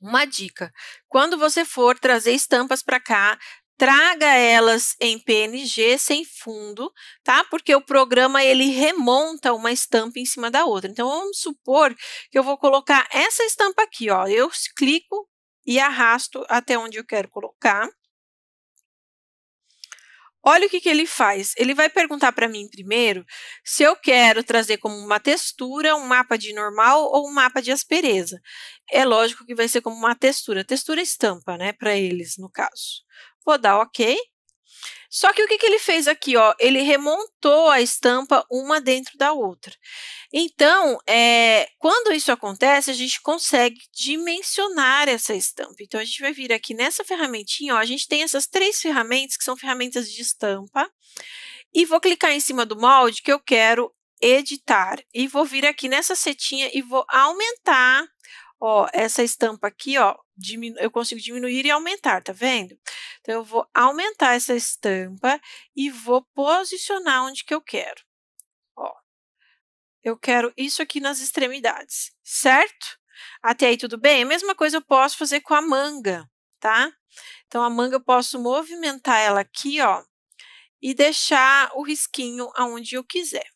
Uma dica: quando você for trazer estampas para cá, traga elas em PNG sem fundo, tá? Porque o programa ele remonta uma estampa em cima da outra. Então vamos supor que eu vou colocar essa estampa aqui, ó. Eu clico e arrasto até onde eu quero colocar. Olha o que, que ele faz. Ele vai perguntar para mim primeiro se eu quero trazer como uma textura um mapa de normal ou um mapa de aspereza. É lógico que vai ser como uma textura, textura estampa, né, para eles, no caso. Vou dar OK. Só que o que, que ele fez aqui, ó? Ele remontou a estampa uma dentro da outra. Então, é, quando isso acontece, a gente consegue dimensionar essa estampa. Então, a gente vai vir aqui nessa ferramentinha, ó, a gente tem essas três ferramentas, que são ferramentas de estampa, e vou clicar em cima do molde que eu quero editar. E vou vir aqui nessa setinha e vou aumentar, ó, essa estampa aqui, ó, diminu eu consigo diminuir e aumentar, tá vendo? Então, eu vou aumentar essa estampa e vou posicionar onde que eu quero. Ó, eu quero isso aqui nas extremidades, certo? Até aí tudo bem? A mesma coisa eu posso fazer com a manga, tá? Então, a manga eu posso movimentar ela aqui, ó, e deixar o risquinho aonde eu quiser.